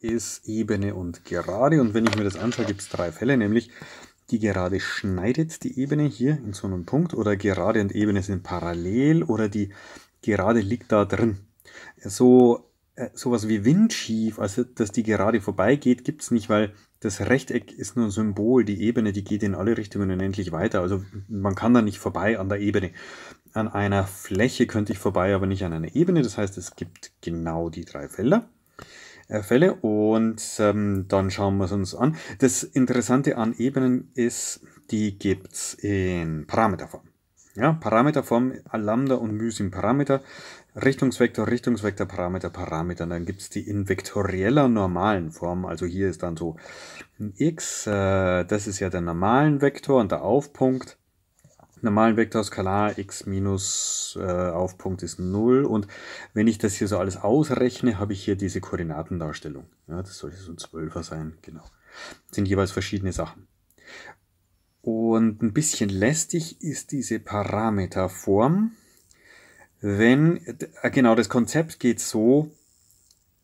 ist Ebene und Gerade. Und wenn ich mir das anschaue, gibt es drei Fälle, nämlich die Gerade schneidet die Ebene hier in so einem Punkt oder Gerade und Ebene sind parallel oder die Gerade liegt da drin. So äh, sowas wie windschief, also dass die Gerade vorbeigeht, gibt es nicht, weil das Rechteck ist nur ein Symbol, die Ebene, die geht in alle Richtungen unendlich weiter. Also man kann da nicht vorbei an der Ebene. An einer Fläche könnte ich vorbei, aber nicht an einer Ebene. Das heißt, es gibt genau die drei Felder. Fälle und ähm, dann schauen wir es uns an. Das Interessante an Ebenen ist, die gibt es in Parameterform. Ja, Parameterform, Lambda und μ sind Parameter, Richtungsvektor, Richtungsvektor, Parameter, Parameter. Und dann gibt es die in vektorieller normalen Form. Also hier ist dann so ein x, äh, das ist ja der normalen Vektor und der Aufpunkt normalen Vektor skalar x minus äh, auf Punkt ist 0 und wenn ich das hier so alles ausrechne, habe ich hier diese Koordinatendarstellung. Ja, das sollte so ein Zwölfer sein, genau. Das sind jeweils verschiedene Sachen. Und ein bisschen lästig ist diese Parameterform. Wenn, äh, genau, das Konzept geht so,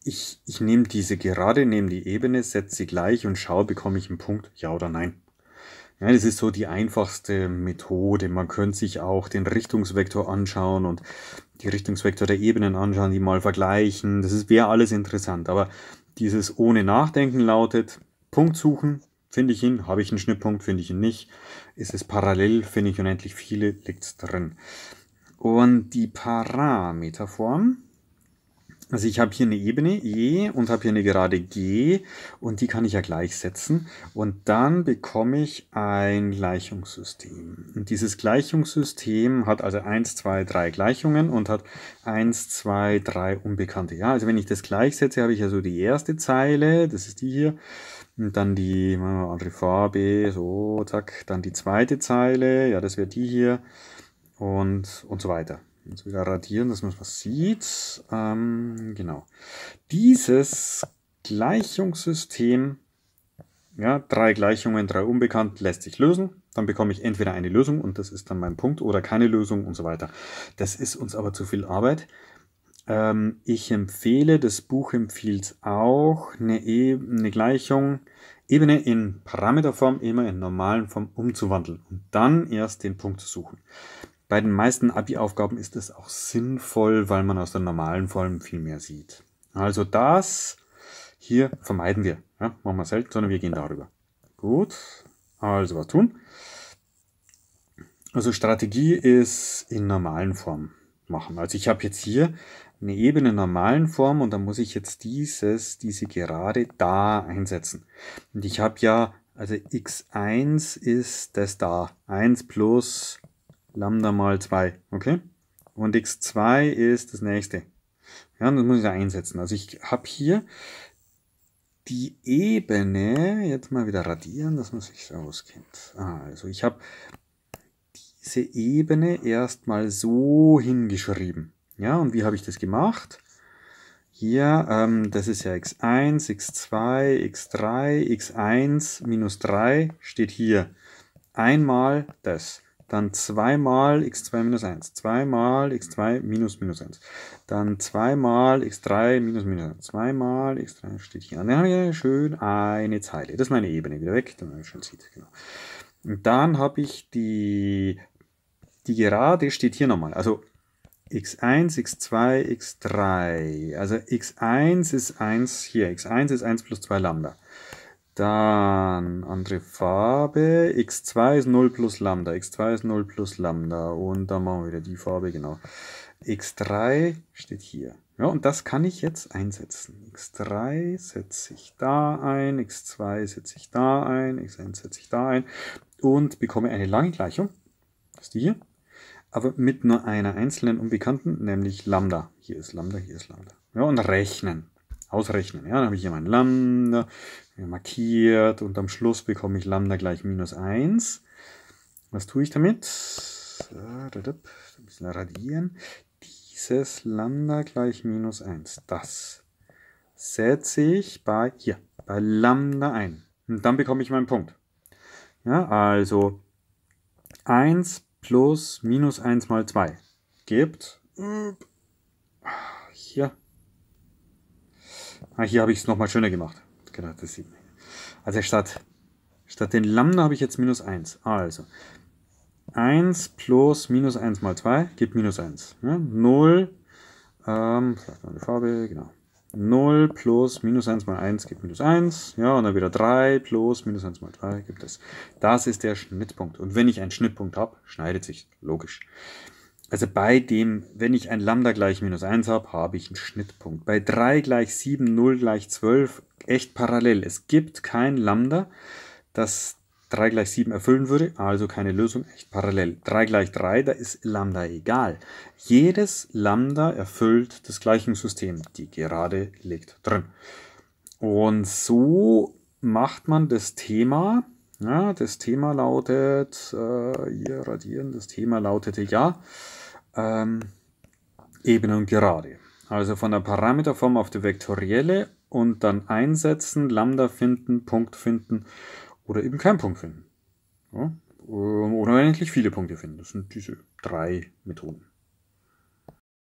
ich, ich nehme diese Gerade, nehme die Ebene, setze sie gleich und schaue, bekomme ich einen Punkt, ja oder nein. Ja, das ist so die einfachste Methode. Man könnte sich auch den Richtungsvektor anschauen und die Richtungsvektor der Ebenen anschauen, die mal vergleichen. Das wäre alles interessant. Aber dieses ohne Nachdenken lautet Punkt suchen. Finde ich ihn? Habe ich einen Schnittpunkt? Finde ich ihn nicht? Ist es parallel? Finde ich unendlich viele? Liegt es drin? Und die Parameterform, also ich habe hier eine Ebene E und habe hier eine gerade G und die kann ich ja gleichsetzen. Und dann bekomme ich ein Gleichungssystem. Und dieses Gleichungssystem hat also 1, 2, 3 Gleichungen und hat 1, 2, 3 Unbekannte. Ja, also wenn ich das gleichsetze, habe ich also die erste Zeile, das ist die hier. Und dann die, machen wir andere Farbe, so, zack. Dann die zweite Zeile, ja, das wäre die hier. Und, und so weiter. Jetzt wieder radieren, dass man was sieht. Ähm, genau. Dieses Gleichungssystem, ja, drei Gleichungen, drei unbekannt, lässt sich lösen. Dann bekomme ich entweder eine Lösung und das ist dann mein Punkt oder keine Lösung und so weiter. Das ist uns aber zu viel Arbeit. Ähm, ich empfehle, das Buch empfiehlt auch eine, e eine Gleichung, Ebene in Parameterform immer in normalen Form umzuwandeln und dann erst den Punkt zu suchen. Bei den meisten abi aufgaben ist es auch sinnvoll, weil man aus der normalen Form viel mehr sieht. Also das hier vermeiden wir. Ja, machen wir selten, sondern wir gehen darüber. Gut, also was tun? Also Strategie ist in normalen Form machen. Also ich habe jetzt hier eine Ebene in normalen Form und dann muss ich jetzt dieses, diese Gerade da einsetzen. Und ich habe ja, also x1 ist das da. 1 plus Lambda mal 2, okay? Und x2 ist das nächste. Ja, und das muss ich da einsetzen. Also ich habe hier die Ebene, jetzt mal wieder radieren, dass man sich so auskennt. Ah, also ich habe diese Ebene erstmal so hingeschrieben. Ja, und wie habe ich das gemacht? Hier, ähm, das ist ja x1, x2, x3, x1 minus 3 steht hier. Einmal das dann 2 mal x2 minus 1, 2 mal x2 minus minus 1, dann 2 mal x3 minus minus 1, 2 mal x3 steht hier. Und dann habe ich schön eine Zeile. Das ist meine Ebene wieder weg, damit man schön sieht. Genau. Und dann habe ich die, die Gerade steht hier nochmal. Also x1, x2, x3. Also x1 ist 1 hier, x1 ist 1 plus 2 Lambda. Dann andere Farbe. x2 ist 0 plus Lambda. x2 ist 0 plus Lambda. Und dann machen wir wieder die Farbe, genau. x3 steht hier. Ja, und das kann ich jetzt einsetzen. x3 setze ich da ein, x2 setze ich da ein, x1 setze ich da ein und bekomme eine lange Gleichung. Das ist die hier. Aber mit nur einer einzelnen Unbekannten, nämlich Lambda. Hier ist Lambda, hier ist Lambda. Ja, und rechnen ausrechnen. Ja, dann habe ich hier mein Lambda markiert und am Schluss bekomme ich Lambda gleich minus 1. Was tue ich damit? Äh, ein bisschen radieren. Dieses Lambda gleich minus 1. Das setze ich bei, hier, bei Lambda ein. Und dann bekomme ich meinen Punkt. Ja, also 1 plus minus 1 mal 2 gibt äh, hier Ah, hier habe ich es nochmal schöner gemacht. Genau, das sieht man. Also statt, statt den Lambda habe ich jetzt minus 1. Also 1 plus minus 1 mal 2 gibt minus 1. Ne? 0, ähm, vielleicht noch eine Farbe, genau. 0 plus minus 1 mal 1 gibt minus 1. Ja, und dann wieder 3 plus minus 1 mal 3 gibt es. Das ist der Schnittpunkt. Und wenn ich einen Schnittpunkt habe, schneidet sich. Logisch. Also bei dem, wenn ich ein Lambda gleich minus 1 habe, habe ich einen Schnittpunkt. Bei 3 gleich 7, 0 gleich 12, echt parallel. Es gibt kein Lambda, das 3 gleich 7 erfüllen würde, also keine Lösung, echt parallel. 3 gleich 3, da ist Lambda egal. Jedes Lambda erfüllt das Gleichungssystem. Die Gerade liegt drin. Und so macht man das Thema ja, das Thema lautet, äh, hier radieren, das Thema lautete ja, ähm, Ebene und Gerade. Also von der Parameterform auf die vektorielle und dann einsetzen, Lambda finden, Punkt finden oder eben keinen Punkt finden. Ja? Oder ähm, unendlich viele Punkte finden. Das sind diese drei Methoden.